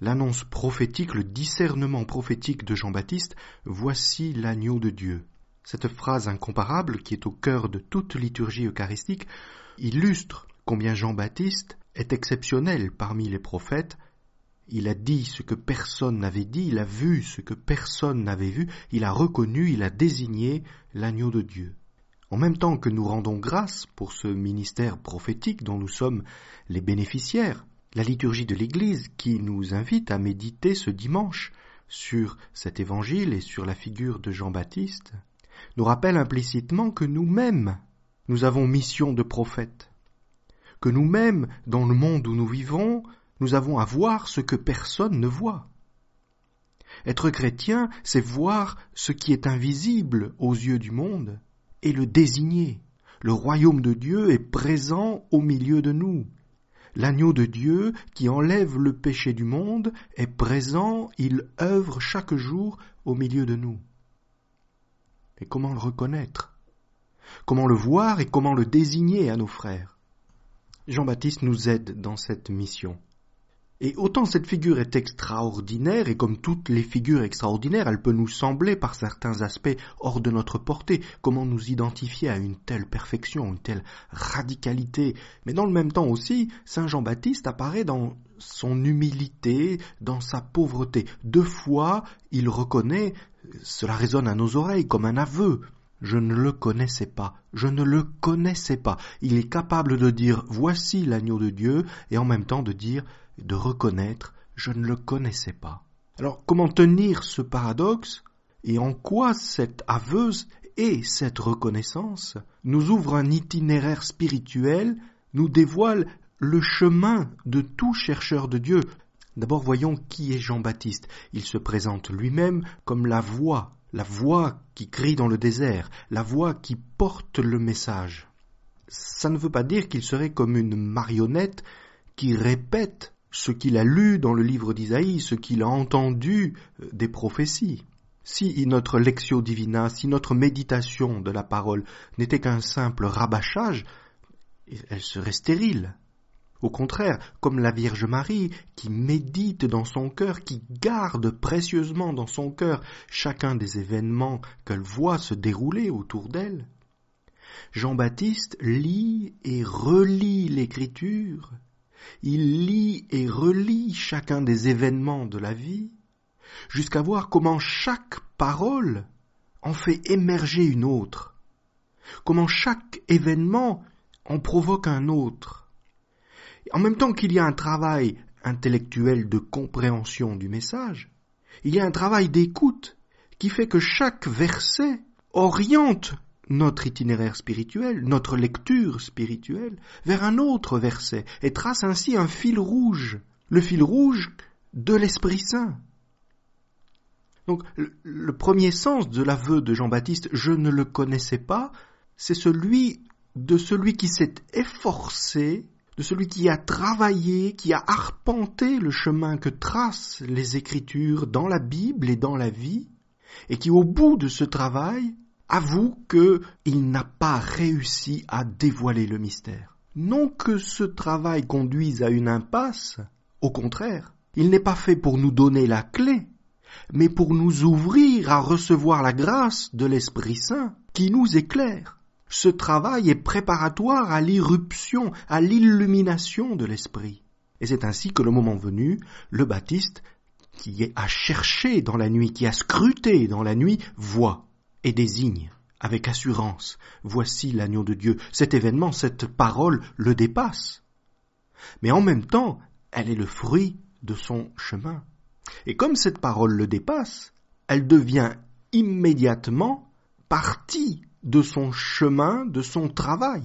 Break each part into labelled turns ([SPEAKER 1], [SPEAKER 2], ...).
[SPEAKER 1] l'annonce prophétique, le discernement prophétique de Jean-Baptiste, Voici l'agneau de Dieu. Cette phrase incomparable, qui est au cœur de toute liturgie eucharistique, illustre combien Jean-Baptiste est exceptionnel parmi les prophètes. Il a dit ce que personne n'avait dit, il a vu ce que personne n'avait vu, il a reconnu, il a désigné l'agneau de Dieu. En même temps que nous rendons grâce pour ce ministère prophétique dont nous sommes les bénéficiaires, la liturgie de l'Église qui nous invite à méditer ce dimanche sur cet évangile et sur la figure de Jean-Baptiste nous rappelle implicitement que nous-mêmes, nous avons mission de prophète, que nous-mêmes, dans le monde où nous vivons, nous avons à voir ce que personne ne voit. Être chrétien, c'est voir ce qui est invisible aux yeux du monde et le désigner. Le royaume de Dieu est présent au milieu de nous. L'agneau de Dieu qui enlève le péché du monde est présent, il œuvre chaque jour au milieu de nous. Et comment le reconnaître Comment le voir et comment le désigner à nos frères Jean-Baptiste nous aide dans cette mission. Et autant cette figure est extraordinaire, et comme toutes les figures extraordinaires, elle peut nous sembler par certains aspects hors de notre portée, comment nous identifier à une telle perfection, une telle radicalité, mais dans le même temps aussi, Saint Jean-Baptiste apparaît dans son humilité, dans sa pauvreté. Deux fois, il reconnaît, euh, cela résonne à nos oreilles comme un aveu, je ne le connaissais pas, je ne le connaissais pas. Il est capable de dire voici l'agneau de Dieu et en même temps de dire, de reconnaître, je ne le connaissais pas. Alors comment tenir ce paradoxe et en quoi cette aveuse et cette reconnaissance nous ouvre un itinéraire spirituel, nous dévoile le chemin de tout chercheur de Dieu. D'abord voyons qui est Jean-Baptiste. Il se présente lui-même comme la voix la voix qui crie dans le désert, la voix qui porte le message. Ça ne veut pas dire qu'il serait comme une marionnette qui répète ce qu'il a lu dans le livre d'Isaïe, ce qu'il a entendu euh, des prophéties. Si notre lectio divina, si notre méditation de la parole n'était qu'un simple rabâchage, elle serait stérile. Au contraire, comme la Vierge Marie, qui médite dans son cœur, qui garde précieusement dans son cœur chacun des événements qu'elle voit se dérouler autour d'elle, Jean-Baptiste lit et relit l'Écriture, il lit et relit chacun des événements de la vie, jusqu'à voir comment chaque parole en fait émerger une autre, comment chaque événement en provoque un autre en même temps qu'il y a un travail intellectuel de compréhension du message, il y a un travail d'écoute qui fait que chaque verset oriente notre itinéraire spirituel, notre lecture spirituelle, vers un autre verset, et trace ainsi un fil rouge, le fil rouge de l'Esprit Saint. Donc le premier sens de l'aveu de Jean-Baptiste, je ne le connaissais pas, c'est celui de celui qui s'est efforcé de celui qui a travaillé, qui a arpenté le chemin que tracent les Écritures dans la Bible et dans la vie, et qui au bout de ce travail avoue qu'il n'a pas réussi à dévoiler le mystère. Non que ce travail conduise à une impasse, au contraire, il n'est pas fait pour nous donner la clé, mais pour nous ouvrir à recevoir la grâce de l'Esprit Saint qui nous éclaire ce travail est préparatoire à l'irruption, à l'illumination de l'esprit. Et c'est ainsi que le moment venu, le baptiste, qui a cherché dans la nuit, qui a scruté dans la nuit, voit et désigne avec assurance. Voici l'agneau de Dieu. Cet événement, cette parole le dépasse. Mais en même temps, elle est le fruit de son chemin. Et comme cette parole le dépasse, elle devient immédiatement partie de son chemin, de son travail.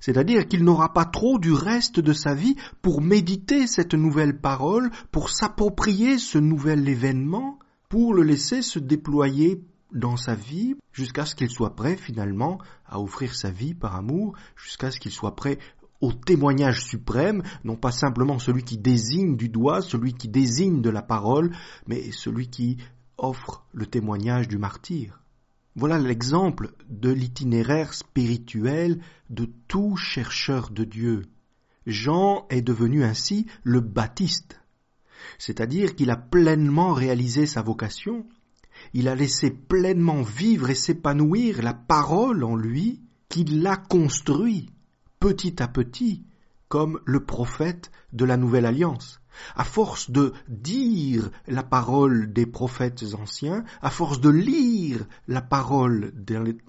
[SPEAKER 1] C'est-à-dire qu'il n'aura pas trop du reste de sa vie pour méditer cette nouvelle parole, pour s'approprier ce nouvel événement, pour le laisser se déployer dans sa vie jusqu'à ce qu'il soit prêt finalement à offrir sa vie par amour, jusqu'à ce qu'il soit prêt au témoignage suprême, non pas simplement celui qui désigne du doigt, celui qui désigne de la parole, mais celui qui offre le témoignage du martyr. Voilà l'exemple de l'itinéraire spirituel de tout chercheur de Dieu. Jean est devenu ainsi le baptiste, c'est-à-dire qu'il a pleinement réalisé sa vocation, il a laissé pleinement vivre et s'épanouir la parole en lui qui l'a construit petit à petit comme le prophète de la Nouvelle Alliance. À force de dire la parole des prophètes anciens, à force de lire la parole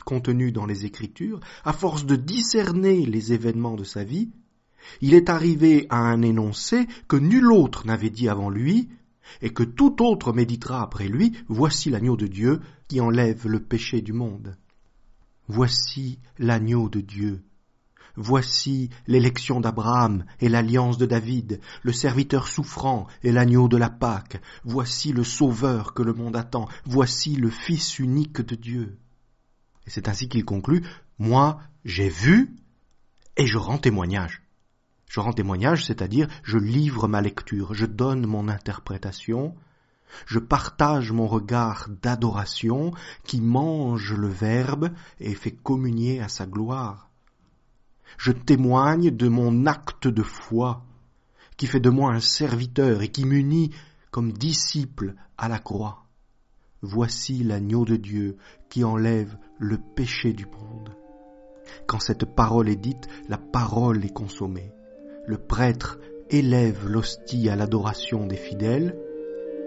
[SPEAKER 1] contenue dans les Écritures, à force de discerner les événements de sa vie, il est arrivé à un énoncé que nul autre n'avait dit avant lui, et que tout autre méditera après lui, voici l'agneau de Dieu qui enlève le péché du monde. Voici l'agneau de Dieu Voici l'élection d'Abraham et l'alliance de David, le serviteur souffrant et l'agneau de la Pâque, voici le Sauveur que le monde attend, voici le Fils unique de Dieu. Et c'est ainsi qu'il conclut, Moi, j'ai vu et je rends témoignage. Je rends témoignage, c'est-à-dire je livre ma lecture, je donne mon interprétation, je partage mon regard d'adoration qui mange le Verbe et fait communier à sa gloire je témoigne de mon acte de foi, qui fait de moi un serviteur et qui m'unit comme disciple à la croix. Voici l'agneau de Dieu qui enlève le péché du monde. Quand cette parole est dite, la parole est consommée. Le prêtre élève l'hostie à l'adoration des fidèles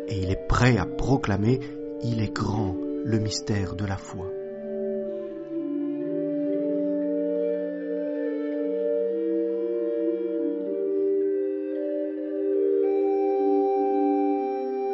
[SPEAKER 1] et il est prêt à proclamer, il est grand le mystère de la foi.